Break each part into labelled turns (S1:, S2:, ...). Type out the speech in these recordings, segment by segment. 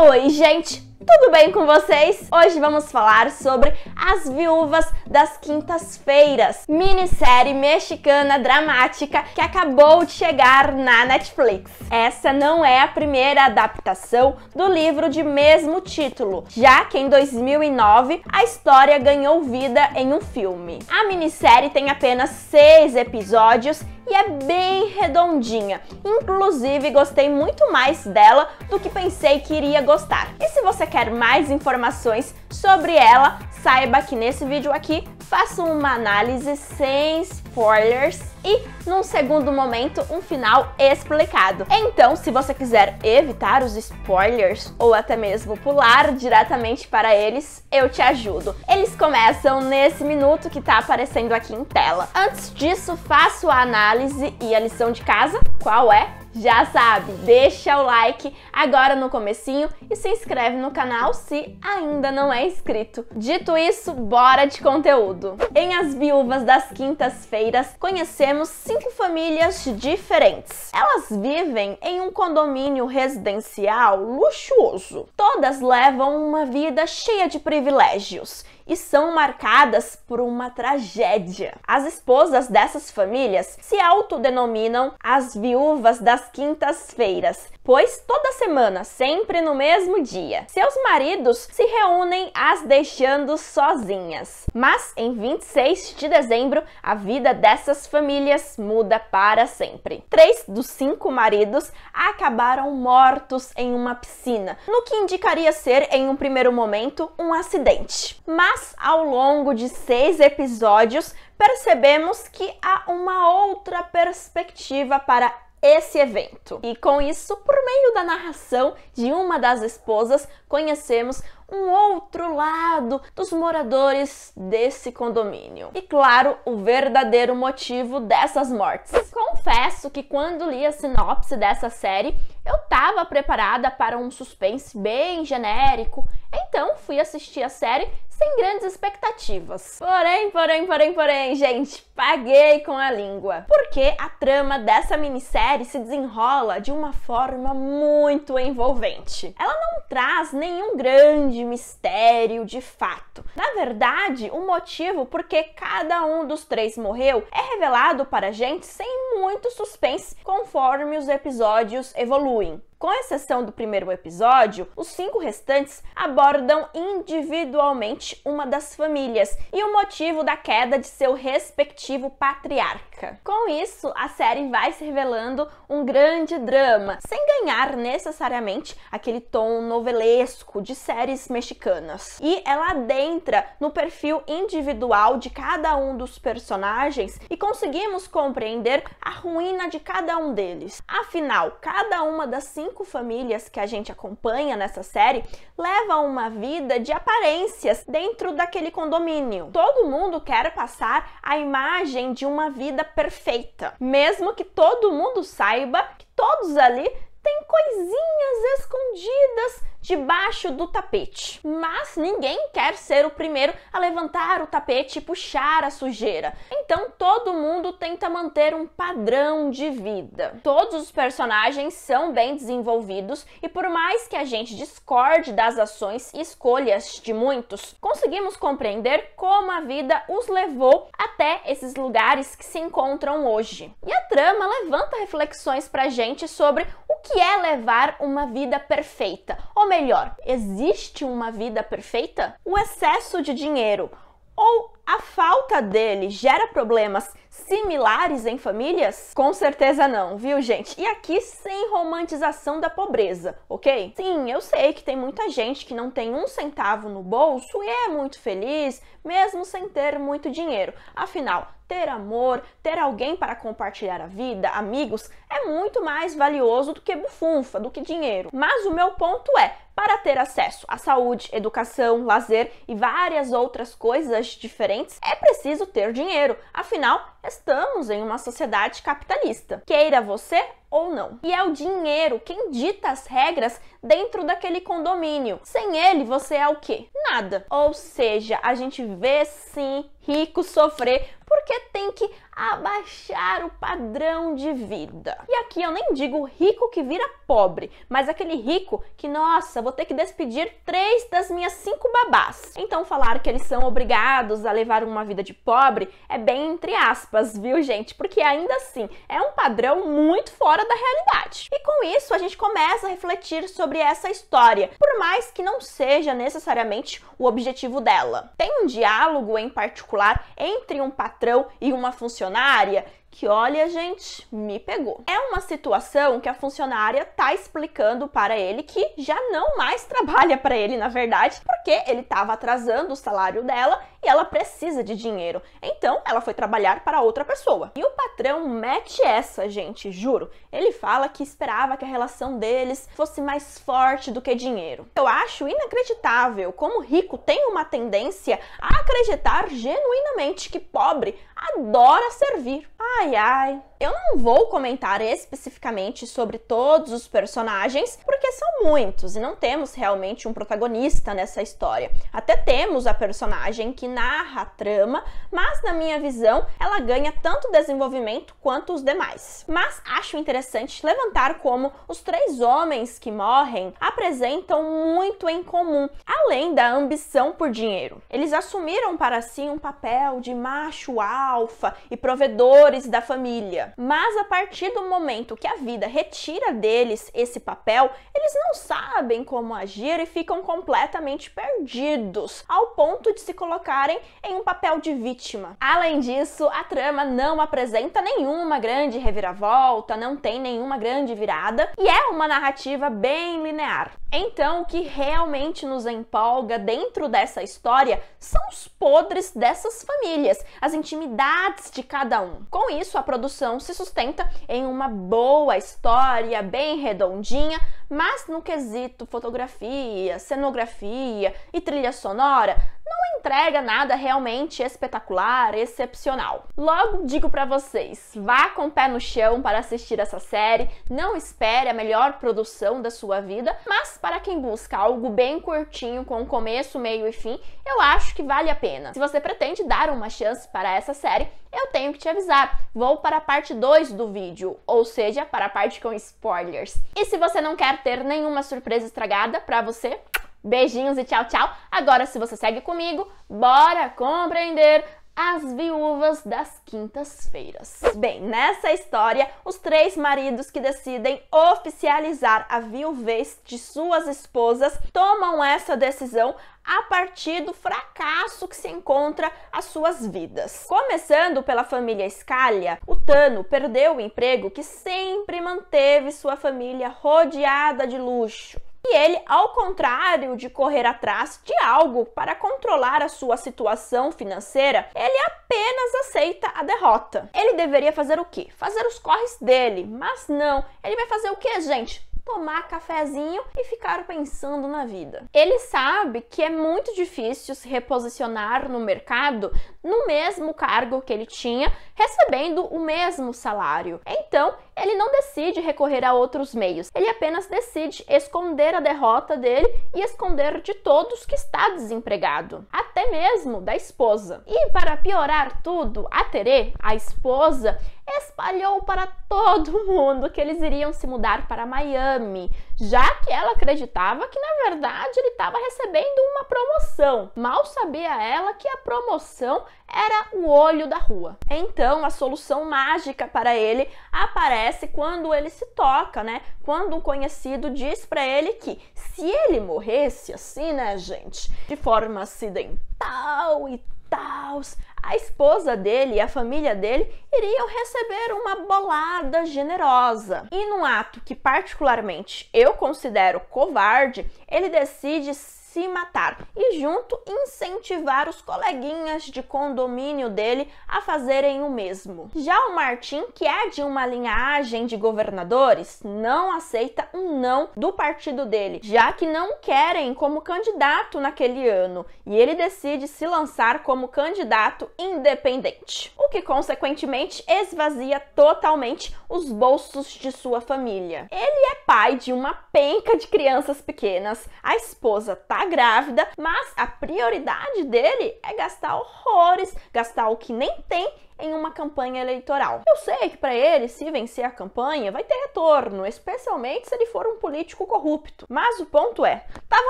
S1: Oi, gente! Tudo bem com vocês? Hoje vamos falar sobre As Viúvas das Quintas-Feiras, minissérie mexicana dramática que acabou de chegar na Netflix. Essa não é a primeira adaptação do livro de mesmo título, já que em 2009 a história ganhou vida em um filme. A minissérie tem apenas seis episódios e é bem redondinha. Inclusive, gostei muito mais dela do que pensei que iria gostar. E se você quer quer mais informações sobre ela, saiba que nesse vídeo aqui faço uma análise sem spoilers e, num segundo momento, um final explicado. Então, se você quiser evitar os spoilers ou até mesmo pular diretamente para eles, eu te ajudo. Eles começam nesse minuto que está aparecendo aqui em tela. Antes disso, faço a análise e a lição de casa, qual é? Já sabe, deixa o like agora no comecinho e se inscreve no canal se ainda não é inscrito. Dito isso, bora de conteúdo. Em As Viúvas das Quintas-Feiras, conhecemos menos cinco famílias diferentes. Elas vivem em um condomínio residencial luxuoso. Todas levam uma vida cheia de privilégios e são marcadas por uma tragédia. As esposas dessas famílias se autodenominam as viúvas das quintas-feiras, pois toda semana, sempre no mesmo dia, seus maridos se reúnem as deixando sozinhas. Mas em 26 de dezembro, a vida dessas famílias muda para sempre. Três dos cinco maridos acabaram mortos em uma piscina, no que indicaria ser, em um primeiro momento, um acidente. Mas mas ao longo de seis episódios, percebemos que há uma outra perspectiva para esse evento. E com isso, por meio da narração de uma das esposas, conhecemos um outro lado dos moradores desse condomínio. E claro, o verdadeiro motivo dessas mortes. Confesso que quando li a sinopse dessa série, eu estava preparada para um suspense bem genérico, então fui assistir a série sem grandes expectativas. Porém, porém, porém, porém, gente, paguei com a língua. Porque a trama dessa minissérie se desenrola de uma forma muito envolvente. Ela não traz nenhum grande de mistério de fato. Na verdade, o motivo por que cada um dos três morreu é revelado para a gente sem muito suspense conforme os episódios evoluem. Com exceção do primeiro episódio, os cinco restantes abordam individualmente uma das famílias e o motivo da queda de seu respectivo patriarca. Com isso, a série vai se revelando um grande drama, sem ganhar necessariamente aquele tom novelesco de séries mexicanas. E ela adentra no perfil individual de cada um dos personagens e conseguimos compreender a ruína de cada um deles. Afinal, cada uma das cinco cinco famílias que a gente acompanha nessa série levam uma vida de aparências dentro daquele condomínio. Todo mundo quer passar a imagem de uma vida perfeita, mesmo que todo mundo saiba que todos ali têm coisinhas escondidas debaixo do tapete. Mas ninguém quer ser o primeiro a levantar o tapete e puxar a sujeira. Então todo mundo tenta manter um padrão de vida. Todos os personagens são bem desenvolvidos e por mais que a gente discorde das ações e escolhas de muitos, conseguimos compreender como a vida os levou até esses lugares que se encontram hoje. E a trama levanta reflexões pra gente sobre o que é levar uma vida perfeita ou melhor, existe uma vida perfeita? O excesso de dinheiro ou a falta dele gera problemas similares em famílias? Com certeza não, viu, gente? E aqui sem romantização da pobreza, ok? Sim, eu sei que tem muita gente que não tem um centavo no bolso e é muito feliz, mesmo sem ter muito dinheiro. Afinal, ter amor, ter alguém para compartilhar a vida, amigos, é muito mais valioso do que bufunfa, do que dinheiro. Mas o meu ponto é, para ter acesso à saúde, educação, lazer e várias outras coisas diferentes, é preciso ter dinheiro. Afinal, estamos em uma sociedade capitalista, queira você ou não. E é o dinheiro quem dita as regras dentro daquele condomínio. Sem ele, você é o quê? Nada. Ou seja, a gente vê sim rico sofrer porque tem que abaixar o padrão de vida. E aqui eu nem digo rico que vira pobre, mas aquele rico que, nossa, vou ter que despedir três das minhas cinco babás. Então falar que eles são obrigados a levar uma vida de pobre é bem entre aspas aspas, viu, gente? Porque ainda assim é um padrão muito fora da realidade. E com isso a gente começa a refletir sobre essa história, por mais que não seja necessariamente o objetivo dela. Tem um diálogo em particular entre um patrão e uma funcionária que olha, gente, me pegou. É uma situação que a funcionária tá explicando para ele que já não mais trabalha para ele, na verdade, porque ele estava atrasando o salário dela e ela precisa de dinheiro. Então, ela foi trabalhar para outra pessoa. E o patrão mete essa, gente, juro. Ele fala que esperava que a relação deles fosse mais forte do que dinheiro. Eu acho inacreditável como rico tem uma tendência a acreditar genuinamente que pobre adora servir. Ai, ai, eu não vou comentar especificamente sobre todos os personagens, porque são muitos e não temos realmente um protagonista nessa história. Até temos a personagem que narra a trama, mas na minha visão ela ganha tanto desenvolvimento quanto os demais. Mas acho interessante levantar como os três homens que morrem apresentam muito em comum, além da ambição por dinheiro. Eles assumiram para si um papel de macho alfa e provedores da família. Mas a partir do momento que a vida retira deles esse papel, eles não sabem como agir e ficam completamente perdidos, ao ponto de se colocarem em um papel de vítima. Além disso, a trama não apresenta nenhuma grande reviravolta, não tem nenhuma grande virada e é uma narrativa bem linear. Então, o que realmente nos empolga dentro dessa história são os podres dessas famílias, as intimidades de cada um. Com isso, a produção se sustenta em uma boa história bem redondinha mas no quesito fotografia, cenografia e trilha sonora, não entrega nada realmente espetacular, excepcional. Logo digo para vocês, vá com o pé no chão para assistir essa série, não espere a melhor produção da sua vida, mas para quem busca algo bem curtinho com começo, meio e fim, eu acho que vale a pena. Se você pretende dar uma chance para essa série, eu tenho que te avisar, vou para a parte 2 do vídeo, ou seja, para a parte com spoilers. E se você não quer ter nenhuma surpresa estragada para você. Beijinhos e tchau, tchau. Agora, se você segue comigo, bora compreender as Viúvas das Quintas-Feiras. Bem, nessa história, os três maridos que decidem oficializar a viuvez de suas esposas tomam essa decisão a partir do fracasso que se encontra as suas vidas. Começando pela família Scalia, o Tano perdeu o emprego que sempre manteve sua família rodeada de luxo. E ele, ao contrário de correr atrás de algo para controlar a sua situação financeira, ele apenas aceita a derrota. Ele deveria fazer o quê? Fazer os corres dele, mas não. Ele vai fazer o quê, gente? tomar cafezinho e ficar pensando na vida. Ele sabe que é muito difícil se reposicionar no mercado no mesmo cargo que ele tinha, recebendo o mesmo salário. Então, ele não decide recorrer a outros meios, ele apenas decide esconder a derrota dele e esconder de todos que está desempregado. A até mesmo da esposa. E para piorar tudo, a Terê, a esposa, espalhou para todo mundo que eles iriam se mudar para Miami, já que ela acreditava que na verdade ele estava recebendo uma promoção. Mal sabia ela que a promoção era o olho da rua. Então, a solução mágica para ele aparece quando ele se toca, né? Quando o conhecido diz para ele que se ele morresse assim, né, gente, de forma acidental e tal, a esposa dele e a família dele iriam receber uma bolada generosa. E num ato que particularmente eu considero covarde, ele decide se matar e junto incentivar os coleguinhas de condomínio dele a fazerem o mesmo. Já o Martim, que é de uma linhagem de governadores, não aceita um não do partido dele, já que não querem como candidato naquele ano, e ele decide se lançar como candidato independente, o que consequentemente esvazia totalmente os bolsos de sua família. Ele é pai de uma penca de crianças pequenas, a esposa tá Tá grávida, mas a prioridade dele é gastar horrores, gastar o que nem tem em uma campanha eleitoral. Eu sei que para ele, se vencer a campanha, vai ter retorno, especialmente se ele for um político corrupto. Mas o ponto é, tava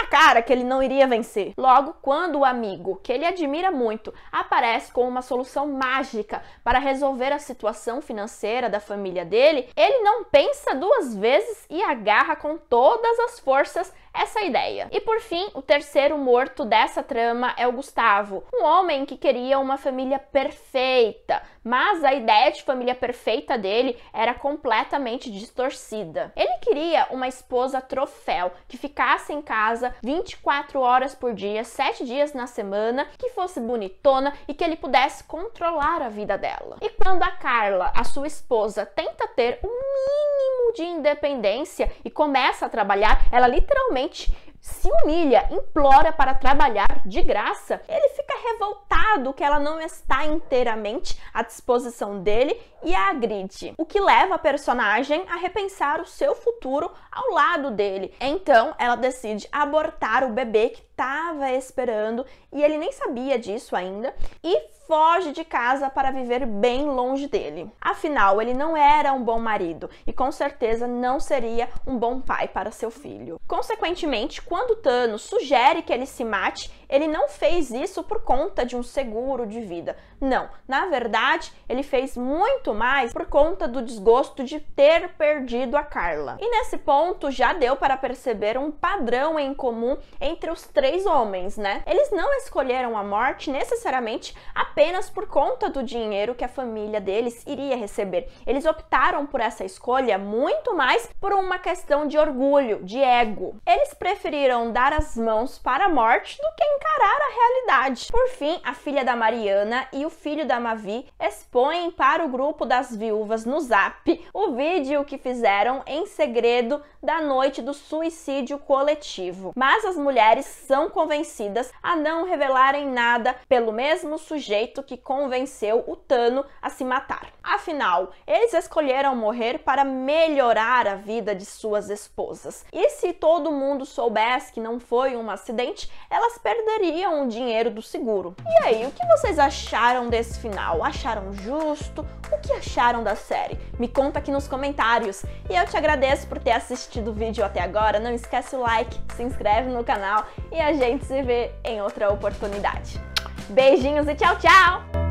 S1: na cara que ele não iria vencer. Logo, quando o amigo, que ele admira muito, aparece com uma solução mágica para resolver a situação financeira da família dele, ele não pensa duas vezes e agarra com todas as forças essa ideia. E por fim, o terceiro morto dessa trama é o Gustavo, um homem que queria uma família perfeita, mas a ideia de família perfeita dele era completamente distorcida. Ele queria uma esposa troféu que ficasse em casa 24 horas por dia, 7 dias na semana, que fosse bonitona e que ele pudesse controlar a vida dela. E quando a Carla, a sua esposa, tenta ter o um mínimo de independência e começa a trabalhar, ela literalmente se humilha, implora para trabalhar de graça, ele revoltado que ela não está inteiramente à disposição dele e a agride, o que leva a personagem a repensar o seu futuro ao lado dele. Então, ela decide abortar o bebê que estava esperando e ele nem sabia disso ainda e foge de casa para viver bem longe dele. Afinal, ele não era um bom marido e com certeza não seria um bom pai para seu filho. Consequentemente, quando Thanos sugere que ele se mate, ele não fez isso por conta de um seguro de vida. Não, na verdade, ele fez muito mais por conta do desgosto de ter perdido a Carla. E nesse ponto já deu para perceber um padrão em comum entre os três homens, né? Eles não escolheram a morte necessariamente apenas por conta do dinheiro que a família deles iria receber. Eles optaram por essa escolha muito mais por uma questão de orgulho, de ego. Eles preferiram dar as mãos para a morte do que encarar a realidade. Por fim, a filha da Mariana e o filho da Mavi expõem para o grupo das viúvas no Zap o vídeo que fizeram em segredo da noite do suicídio coletivo. Mas as mulheres são convencidas a não revelarem nada pelo mesmo sujeito que convenceu o Tano a se matar. Afinal, eles escolheram morrer para melhorar a vida de suas esposas. E se todo mundo soubesse que não foi um acidente, elas perderiam o dinheiro do seguro. E aí, o que vocês acharam? acharam desse final? Acharam justo? O que acharam da série? Me conta aqui nos comentários. E eu te agradeço por ter assistido o vídeo até agora. Não esquece o like, se inscreve no canal e a gente se vê em outra oportunidade. Beijinhos e tchau, tchau!